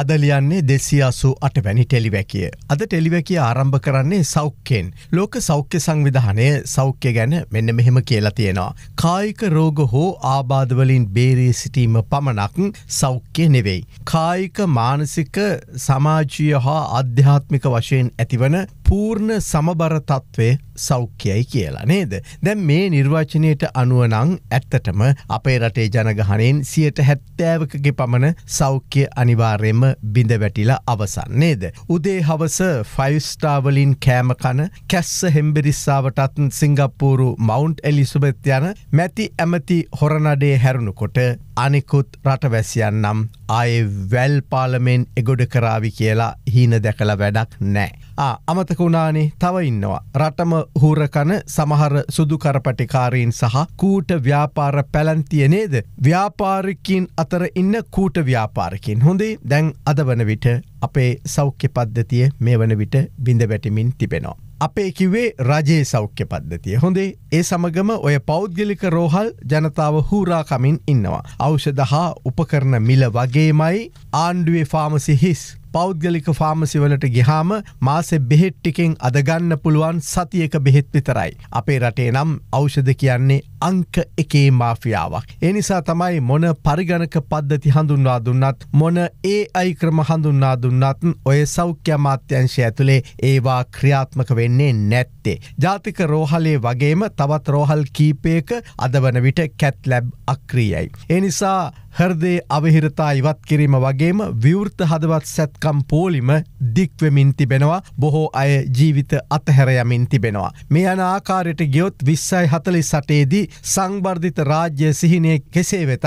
අදලියන්නේ දෙසි අසු අටවැනි ටෙලිවැකිය. අද ටෙලිවැකිය ආරම්භ කරන්නේ සෞඛ්‍යෙන්. ලෝක සෞඛ්‍ය සංවිධානය සෞඛ්‍ය ගැන මෙන්න මෙහෙම කියලා තියෙනවා. කායික රෝග හෝ ආබාධවලින් බේරී සිටීම පමණක් සෞඛ්‍ය නෙවෙයි. කායික මානසික සමාජීය හා අධ්‍යාත්මික වශයෙන් ඇතිවන පූර්ණ සමබර තත්ත්වය සෞඛ්‍යයි කියලා නේද. දැන් මේ නිර්වාචනයට අනුවනං ඇත්තටම අපේ රටේ ජනගහනෙන් සියට හැත්තෑවකගේ පමණ සෞඛ්‍ය අනිවාර්යෙන්ම බිඳ වැටිලා අවසන් නේද. උදේ හවස ෆයිස්ටාවලින් කෑමකන කැස්ස හෙම්බිරිස්සාාවටත් සිංගප්පූරු මවන්් එලිසුබෙත් යන මැති ඇමති හොරනඩේ හැරුණුකොට අනෙකුත් රටවැසියන් නම් ආය වැල් පාලමෙන් එගොඩ කරාවි කියලා හීන දැකළ වැඩක් නෑ. අමතක වුණානේ තව ඉන්නවා. රටම හූරකන සමහර සුදුකරපටිකාරීන් සහ කූට ව්‍යාපාර පැලන්තිය නේද. ව්‍යාපාරිකින් අතර ඉන්න කූට ව්‍යාපාරකින් හොඳේ දැන් අද වන විට අපේ සෞඛ්‍ය පද්ධතිය මේ වන විට බිඳ වැටිමින් තිබෙනවා. අපේ කිවේ රජයේ සෞඛ්‍ය පද්ධතිය හොඳේ ඒ සමගම ඔය පෞද්ගලික රෝහල් ජනතාව හූරාකමින් ඉන්නවා. අෞෂධ හා උපකරන මිල වගේමයි ආණ්ඩුවේ ෆාමසි හිස් පෞද්ගලික ෆාමසිවලට ගිහාම මාසෙ බෙහෙට්ටිකෙන් අදගන්න පුළුවන් සතියක බෙහෙත් විතරයි. අපේ රටේ නම් අෞෂධ කියන්නේ අංක එකේ මාෆියාවක්. එනිසා තමයි මොන පරිගණක පද්ධති හඳුන්වා දුන්නත් මොන ඒ අයි ක්‍රම හඳුන්නා දුන්නත් ඔය සෞඛ්‍ය මාත්‍යංශය ඇතුළේ ඒවා ක්‍රියාත්මක වෙන්නේ නැත්තේ. ජාතික රෝහලේ වගේම තවත් රෝහල් කීපයක අද වන විට කැත්ලැබ් අක්‍රියයි. එනිසා හර්දේ අවහිරතා ඉවත් කිරීම වගේම විවෘත හදවත් සැත් පොත්කම් පෝලිම දික්වමින් තිබෙනවා බොහෝ අය ජීවිත අතහැරයමින් තිබෙනවා. මේ අන ආකාරයට ගියොත් විස්සයි හතලි සටේදී සංබර්ධිත රාජ්‍ය සිහිනය කෙසේ වෙතත්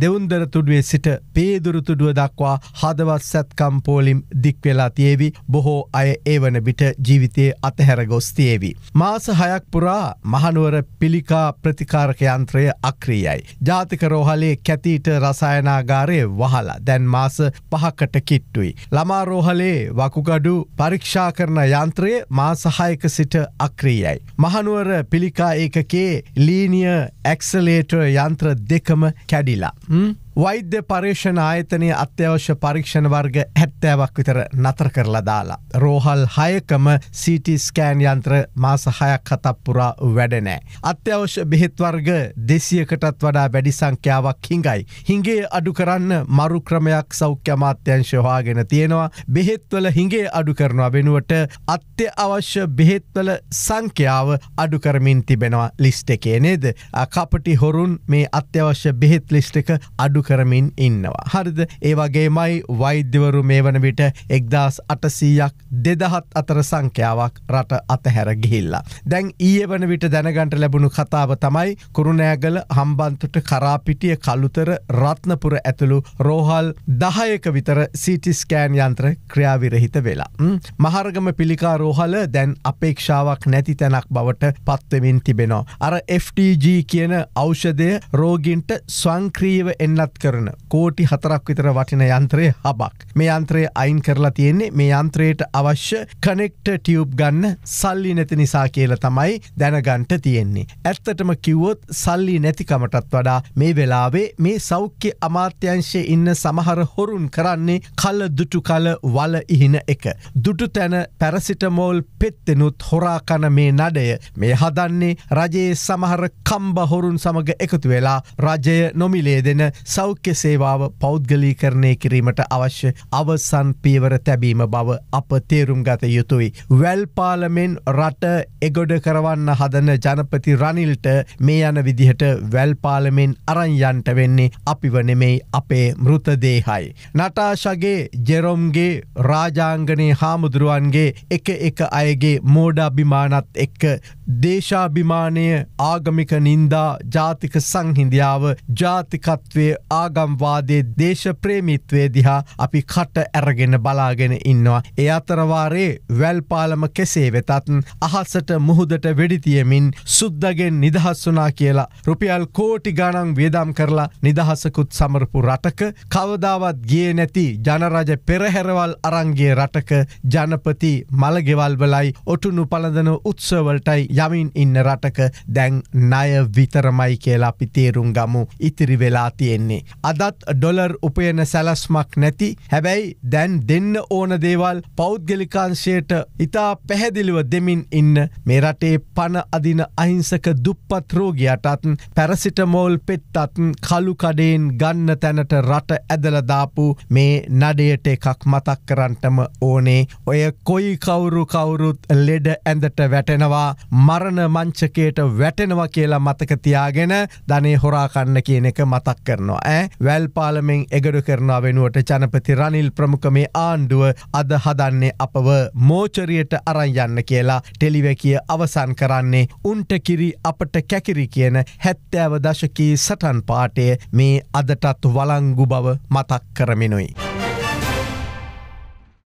දෙවුන්දර තුඩුවේ සිට පේදුරුතුඩුව දක්වා හදවත් සැත්කම් පෝලිම් දික්වෙලා තියේවි බොහෝ අය ඒවන බිට ජීවිතය අතහැර ගොස්තියේවි. මාස හයක් පුරා මහනුවර පිළිකා ප්‍රතිකාරක යන්ත්‍රය අක්‍රියයි. ජාතික රෝහලේ කැතීට රසායනාගාරය වහලා දැන් මාස පහකට කිට්ටුයි. ළමාරෝහලේ වකුගඩු පරීක්ෂා කරන යන්ත්‍රය මා සහයක සිට අක්‍රීයයි. මහනුවර පිළිකා ඒකකේ ලීනිය ඇක්සලේටර් යන්ත්‍ර දෙකම කැඩිලා. වෛද්‍ය පර්ේෂණ ආයතනය අත්‍යවශ්‍ය පරීක්ෂණ වර්ග හැත්තෑවක් විතර නතර කරලා දාලා. රෝහල් හයකම සිට ස්කෑන් යන්ත්‍ර මාස හයක් හතප්පුරා වැඩනෑ. අත්‍යවශ්‍ය බෙහෙත්වර්ග දෙසියකටත් වඩා වැඩි සංඛ්‍යාවක් හිඟයි. හිගේ අඩු කරන්න මරු ක්‍රමයක් සෞඛ්‍යමාත්‍යංශයවාගෙන තියෙනවා. බෙහෙත්වල හිගේ අඩු කරනවා වෙනුවට අත්‍ය අවශ්‍ය බෙහෙත්වල සංඛ්‍යාව අඩු කරමින් තිබෙනවා ලිස්ට එකේ නේද. කපටි හොරුන් මේ අත්‍යවශ්‍ය බෙහෙත් ලිස්ට එක අඩු අඩු කරමින් ඉන්නවා. හරිද ඒවගේ මයි වෛද්‍යවරු මේ වන විට එක්දස් අටසීයක් දෙදහත් අතර සංඛ්‍යාවක් රට අතහැර ගිහිල්ලා. දැන් ඒ වන විට දැනගන්ට ලැබුණු කතාව තමයි කුරුණෑගල හම්බන්තුට කරාපිටිය කළුතර රත්නපුර ඇතුළු රෝහල් දහයක විතර සිටිස්කෑන් යන්ත්‍ර ක්‍රියාවිරහිත වෙලා. මහරගම පිළිකා රෝහල දැන් අපේක්ෂාවක් නැති තැනක් බවට පත්වමින් තිබෙනවා. අර FTG කියන අෞෂදය රෝගින්ට ස්වංක්‍රීව එන්නත් ඉවත් කරන කෝටි හතරක් විතර වටින යන්ත්‍රය හබක්. මේ යන්ත්‍රය අයින් කරලා තියෙන්නේ මේ යන්ත්‍රයට අවශ්‍ය කනෙක්ට ටියුබ් ගන්න සල්ලි නැති නිසා කියල තමයි දැනගන්ට තියෙන්නේ. ඇත්තටම කිව්වොත් සල්ලි නැතිකමටත් වඩා මේ වෙලාවේ මේ සෞඛ්‍ය අමාත්‍යංශය ඉන්න සමහර හොරුන් කරන්නේ කල්ල දුටු කල වල ඉහින එක. දුටු තැන පැරසිටමෝල් පෙත්තෙනුත් හොරාකන මේ නඩය මේ හදන්නේ රජයේ සමහර කම්බ හොරුන් සමඟ එකතු වෙලා රජය නොමිලේ දෙන ස සෞඛ්‍ය සේවාව පෞද්ගලීකරණය කිරීමට අවශ්‍ය අවසන් පීවර තැබීම බව අප තේරුම් ගත යුතුයි. වැල්පාලමෙන් රට එගොඩ කරවන්න හදන ජනපති රනිල්ට මේ යන විදිහට වැල්පාලමෙන් අරංයන්ට වෙන්නේ අපිව නෙමෙයි අපේ මෘතදේහයි. නටාශගේ ජෙරොම්ගේ රාජාංගනය හාමුදුරුවන්ගේ එක එක අයගේ මෝඩාබිමානත් එක්ක දේශාභිමානය ආගමික නින්දා ජාතික සංහින්දියාව ජාතිකත්වය ආගම්වාදේ දේශප්‍රේමිත්වය දිහා අපි කට ඇරගෙන බලාගෙන ඉන්නවා. එ අතරවාරේ වැල්පාලම කෙසේ වෙතත් අහසට මුහුදට වෙඩිතියමින් සුද්දගෙන් නිදහස්වනා කියලා. රුපියල් කෝටි ගණන් වියදම් කරලා නිදහසකුත් සමරපු රටක කවදාවත් ගේ නැති ජනරජ පෙරහැරවල් අරංගේ රටක ජනපති මළගෙවල්වලයි ඔටුනු පලඳන උත්සවලටයි යමින් ඉන්න රටක දැන් නය විතරමයි කියලා අපි තේරුම් ගමු ඉතිරි වෙලා තියෙන්නේ. තිබුණේ. අදත් ඩොලර් උපයන සැලස්මක් නැති හැබැයි දැන් දෙන්න ඕන දේවල් පෞද්ගලිකාංශයට ඉතා පැහැදිලිව දෙමින් ඉන්න මේ රටේ පණ අදින අහිංසක දුප්පත්රෝගයටත් පැරසිටමෝල් පෙත්තත්න් කළුකඩයෙන් ගන්න තැනට රට ඇදලදාපු මේ නඩයට එකක් මතක් කරන්ටම ඕනේ ඔය කොයි කවුරු කවුරුත් ලෙඩ ඇඳට වැටෙනවා මරණ මංචකයට වැටෙනවා කියලා මතකතියාගෙන ධනේ හොරාකන්න කියන එක මතක් කරනවා. ඈ වැල්පාලමෙන් එගඩු කරන වෙනුවට ජනපති රනිල් ප්‍රමුඛ මේ ආණ්ඩුව අද හදන්නේ අපව මෝචරියට අරංයන්න කියලා ටෙලිවැකිය අවසන් කරන්නේ උන්ට කිරි අපට කැකිරි කියන හැත්තෑව දශකී සටන් පාටය මේ අදටත් වලංගු බව මතක් කරමිනුයි.